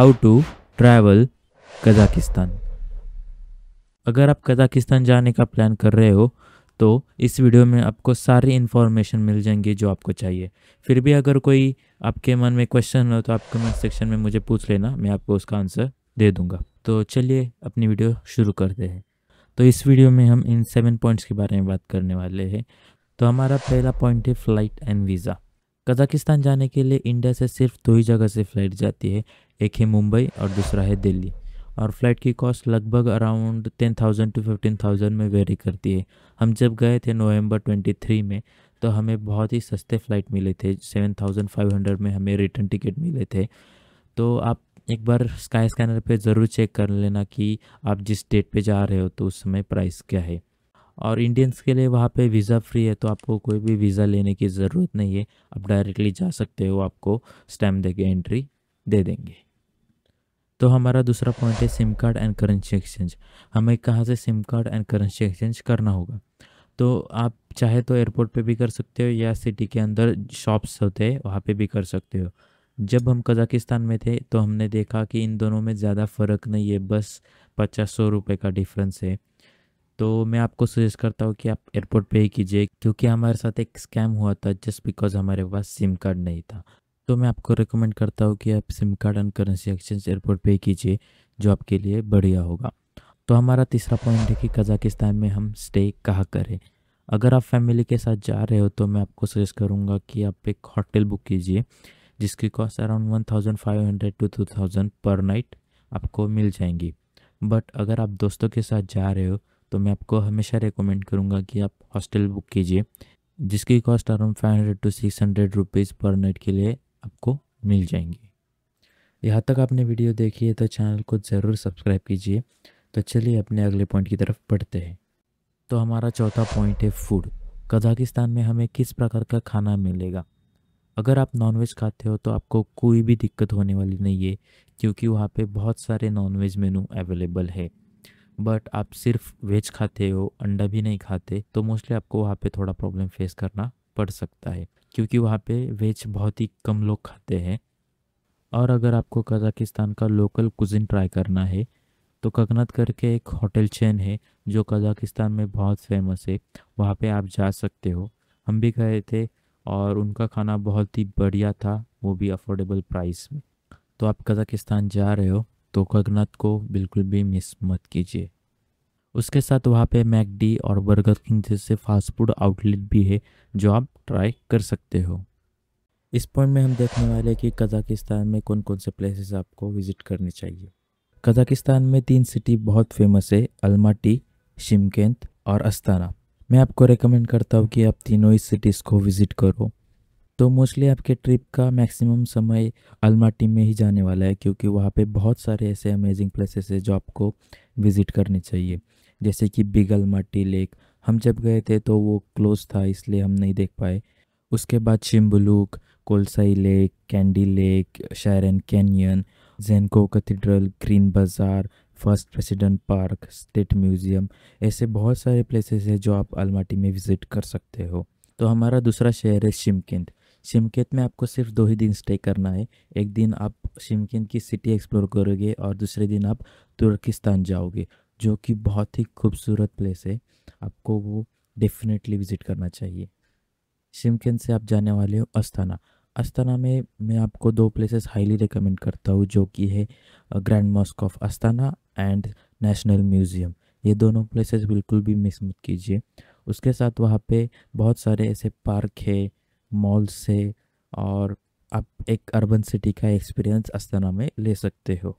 how to travel Kazakhstan अगर आप Kazakhstan जाने का प्लान कर रहे हो तो इस वीडियो में आपको सारी इन्फॉर्मेशन मिल जाएंगी जो आपको चाहिए फिर भी अगर कोई आपके मन में क्वेश्चन हो तो आप कमेंट सेक्शन में मुझे पूछ लेना मैं आपको उसका आंसर दे दूंगा तो चलिए अपनी वीडियो शुरू करते हैं तो इस वीडियो में हम इन सेवन पॉइंट्स के बारे में बात करने वाले हैं तो हमारा पहला पॉइंट है फ़्लाइट एंड वीज़ा कज़ाकिस्तान जाने के लिए इंडिया से सिर्फ दो ही जगह से फ़्लाइट जाती है एक है मुंबई और दूसरा है दिल्ली और फ़्लाइट की कॉस्ट लगभग around ten thousand to fifteen thousand में वेरी करती है हम जब गए थे नवंबर ट्वेंटी थ्री में तो हमें बहुत ही सस्ते फ़्लाइट मिले थे सेवन थाउजेंड फाइव हंड्रेड में हमें रिटर्न टिकट मिले थे तो आप एक बार स्काई स्कैनर पे ज़रूर चेक कर लेना कि आप जिस डेट पे जा रहे हो तो उस समय प्राइस क्या है और इंडियंस के लिए वहाँ पे वीज़ा फ्री है तो आपको कोई भी वीज़ा लेने की ज़रूरत नहीं है आप डायरेक्टली जा सकते हो आपको स्टैम्प दे के एंट्री दे देंगे तो हमारा दूसरा पॉइंट है SIM card and currency exchange हमें कहाँ से SIM card and currency exchange करना होगा तो आप चाहे तो एयरपोर्ट पे भी कर सकते हो या सिटी के अंदर शॉप्स होते हैं वहाँ पे भी कर सकते हो जब हम कज़ाकिस्तान में थे तो हमने देखा कि इन दोनों में ज़्यादा फ़र्क नहीं है बस पचास सौ रुपये का डिफरेंस है तो मैं आपको सजेस्ट करता हूँ कि आप एयरपोर्ट पे ही कीजिए क्योंकि हमारे साथ एक स्कैम हुआ था जस्ट बिकॉज़ हमारे पास सिम कार्ड नहीं था तो मैं आपको रिकमेंड करता हूँ कि आप SIM card and currency exchange airport पे कीजिए जो आपके लिए बढ़िया होगा तो हमारा तीसरा पॉइंट है कि कज़ाकिस्तान में हम स्टे कहाँ करें अगर आप फैमिली के साथ जा रहे हो तो मैं आपको सजेस्ट करूँगा कि आप एक होटल बुक कीजिए जिसकी cost around one thousand five hundred to two thousand per night आपको मिल जाएंगी बट अगर आप दोस्तों के साथ जा रहे हो तो मैं आपको हमेशा रिकमेंड करूँगा कि आप हॉस्टल बुक कीजिए जिसकी cost around five hundred to six hundred rupees per night के लिए आपको मिल जाएंगी यहाँ तक आपने वीडियो देखी है तो चैनल को ज़रूर सब्सक्राइब कीजिए तो चलिए अपने अगले पॉइंट की तरफ बढ़ते हैं तो हमारा चौथा पॉइंट है फूड कजाकिस्तान में हमें किस प्रकार का खाना मिलेगा अगर आप नॉनवेज खाते हो तो आपको कोई भी दिक्कत होने वाली नहीं है क्योंकि वहाँ पे बहुत सारे नॉनवेज मेनू अवेलेबल है बट आप सिर्फ वेज खाते हो अंडा भी नहीं खाते तो मोस्टली आपको वहाँ पे थोड़ा प्रॉब्लम फेस करना पड़ सकता है क्योंकि वहाँ पे वेज बहुत ही कम लोग खाते हैं और अगर आपको कज़ाकिस्तान का लोकल कुजिन ट्राई करना है तो ककनत करके एक होटल चेन है जो कज़ाकिस्तान में बहुत फेमस है वहाँ पे आप जा सकते हो हम भी गए थे और उनका खाना बहुत ही बढ़िया था वो भी अफोर्डेबल प्राइस में तो आप कज़ाकिस्तान जा रहे हो तो ककनाथ को बिल्कुल भी मिस मत कीजिए उसके साथ वहाँ पे मैकडी और बर्गर किंग जैसे फास्ट फूड आउटलेट भी है जो आप ट्राई कर सकते हो इस पॉइंट में हम देखने वाले हैं कि कज़ाकिस्तान में कौन कौन से प्लेसेस आपको विज़िट करने चाहिए कज़ाकिस्तान में तीन सिटी बहुत फेमस है अलमाटी शिमकेंत और अस्ताना मैं आपको रिकमेंड करता हूँ कि आप तीनों ही सिटीज़ को विज़िट करो तो मोस्टली आपके ट्रिप का मैक्सिमम समय अलमाटी में ही जाने वाला है क्योंकि वहाँ पे बहुत सारे ऐसे अमेजिंग प्लेसेस है जो आपको विज़िट करने चाहिए जैसे कि बिगल मट्टी लेक हम जब गए थे तो वो क्लोज था इसलिए हम नहीं देख पाए उसके बाद Shymbulak Kolsai lake Kaindy lake Charyn canyon Zenkov cathedral green bazaar first president park state museum ऐसे बहुत सारे प्लेसेस हैं जो आप अलमाटी में विज़िट कर सकते हो तो हमारा दूसरा शहर है शिमकिंद शिमकेत में आपको सिर्फ दो ही दिन स्टे करना है एक दिन आप शिमकिंद की सिटी एक्सप्लोर करोगे और दूसरे दिन आप तुर्किस्तान जाओगे जो कि बहुत ही खूबसूरत प्लेस है आपको वो डेफिनेटली विज़िट करना चाहिए सिमकेन से आप जाने वाले हो अस्थाना अस्थाना में मैं आपको दो प्लेसेस हाईली रिकमेंड करता हूँ जो कि है grand mosque of Astana and national museum ये दोनों प्लेसेस बिल्कुल भी मिस मत कीजिए उसके साथ वहाँ पे बहुत सारे ऐसे पार्क है मॉल्स है और आप एक अर्बन सिटी का एक्सपीरियंस अस्थाना में ले सकते हो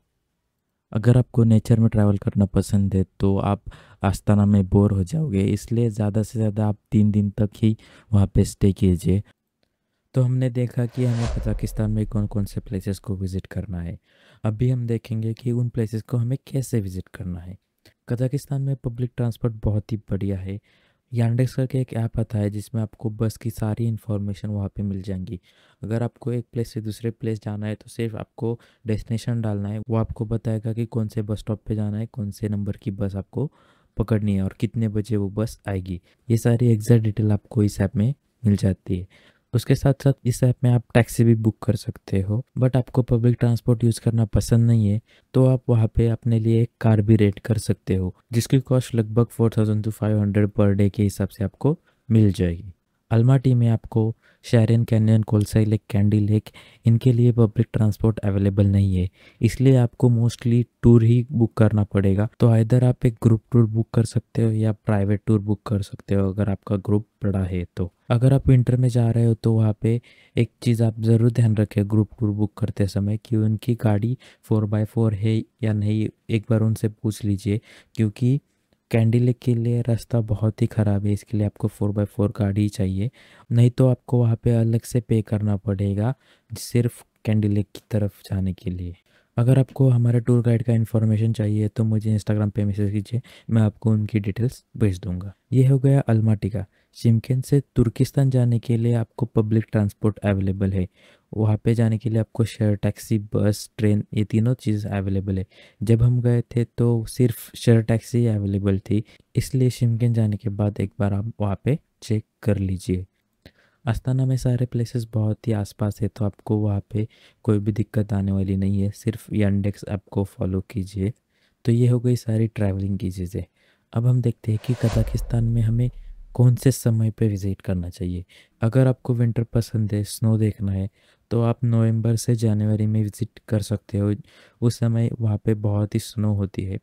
अगर आपको नेचर में ट्रैवल करना पसंद है तो आप आस्थाना में बोर हो जाओगे इसलिए ज़्यादा से ज़्यादा आप तीन दिन तक ही वहाँ पे स्टे कीजिए तो हमने देखा कि हमें कजाकिस्तान में कौन कौन से प्लेसेस को विज़िट करना है अभी हम देखेंगे कि उन प्लेसेस को हमें कैसे विज़िट करना है कजाकिस्तान में पब्लिक ट्रांसपोर्ट बहुत ही बढ़िया है यानडेक्स करके एक ऐप आता है जिसमें आपको बस की सारी इन्फॉर्मेशन वहाँ पे मिल जाएंगी अगर आपको एक प्लेस से दूसरे प्लेस जाना है तो सिर्फ आपको डेस्टिनेशन डालना है वो आपको बताएगा कि कौन से बस स्टॉप पे जाना है कौन से नंबर की बस आपको पकड़नी है और कितने बजे वो बस आएगी ये सारी एग्जैक्ट डिटेल आपको इस ऐप में मिल जाती है उसके साथ साथ इस ऐप में आप टैक्सी भी बुक कर सकते हो बट आपको पब्लिक ट्रांसपोर्ट यूज़ करना पसंद नहीं है तो आप वहाँ पे अपने लिए एक कार भी रेंट कर सकते हो जिसकी कॉस्ट लगभग four thousand to five hundred per day के हिसाब से आपको मिल जाएगी अल्माटी में आपको Charyn canyon Kolsai lake Kaindy lake इनके लिए पब्लिक ट्रांसपोर्ट अवेलेबल नहीं है इसलिए आपको मोस्टली टूर ही बुक करना पड़ेगा तो इधर आप एक ग्रुप टूर बुक कर सकते हो या प्राइवेट टूर बुक कर सकते हो अगर आपका ग्रुप बड़ा है तो अगर आप विंटर में जा रहे हो तो वहाँ पे एक चीज़ आप ज़रूर ध्यान रखें ग्रुप टूर बुक करते समय कि उनकी गाड़ी फ़ोर बाई फोर है या नहीं एक बार उनसे पूछ लीजिए क्योंकि लेक के लिए रास्ता बहुत ही ख़राब है इसके लिए आपको फ़ोर बाई फोर गाड़ी चाहिए नहीं तो आपको वहाँ पे अलग से पे करना पड़ेगा सिर्फ कैंडी लेक की तरफ जाने के लिए अगर आपको हमारे टूर गाइड का इन्फॉर्मेशन चाहिए तो मुझे इंस्टाग्राम पे मैसेज कीजिए मैं आपको उनकी डिटेल्स भेज दूंगा ये हो गया अल्माटिका शिमकेन से तुर्किस्तान जाने के लिए आपको पब्लिक ट्रांसपोर्ट अवेलेबल है वहाँ पे जाने के लिए आपको शेयर टैक्सी बस ट्रेन ये तीनों चीज़ अवेलेबल है जब हम गए थे तो सिर्फ शेयर टैक्सी अवेलेबल थी इसलिए शिमकिन जाने के बाद एक बार आप वहाँ पे चेक कर लीजिए अस्ताना में सारे प्लेसेस बहुत ही आसपास है तो आपको वहाँ पे कोई भी दिक्कत आने वाली नहीं है सिर्फ यंडेक्स आपको फॉलो कीजिए तो ये हो गई सारी ट्रैवलिंग की चीज़ें अब हम देखते हैं कि कजाकिस्तान में हमें कौन से समय पे विज़िट करना चाहिए अगर आपको विंटर पसंद है स्नो देखना है तो आप नवंबर से जनवरी में विज़िट कर सकते हो उस समय वहाँ पे बहुत ही स्नो होती है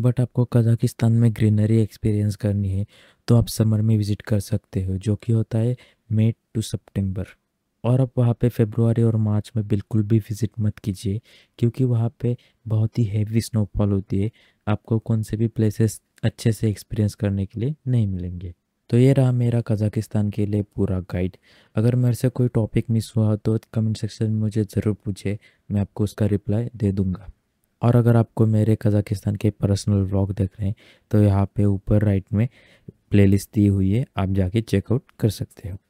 बट आपको कजाकिस्तान में ग्रीनरी एक्सपीरियंस करनी है तो आप समर में विज़िट कर सकते हो जो कि होता है मई टू सितंबर और आप वहाँ पे फेब्रुआरी और मार्च में बिल्कुल भी विज़िट मत कीजिए क्योंकि वहाँ पे बहुत ही हैवी स्नोफॉल होती है आपको कौन से भी प्लेसेस अच्छे से एक्सपीरियंस करने के लिए नहीं मिलेंगे तो ये रहा मेरा कज़ाकिस्तान के लिए पूरा गाइड अगर मेरे से कोई टॉपिक मिस हुआ तो कमेंट सेक्शन में मुझे ज़रूर पूछे मैं आपको उसका रिप्लाई दे दूँगा और अगर आपको मेरे कज़ाकिस्तान के पर्सनल ब्लॉग देख रहे हैं तो यहाँ पे ऊपर राइट में प्लेलिस्ट दी हुई है आप जाके चेकआउट कर सकते हो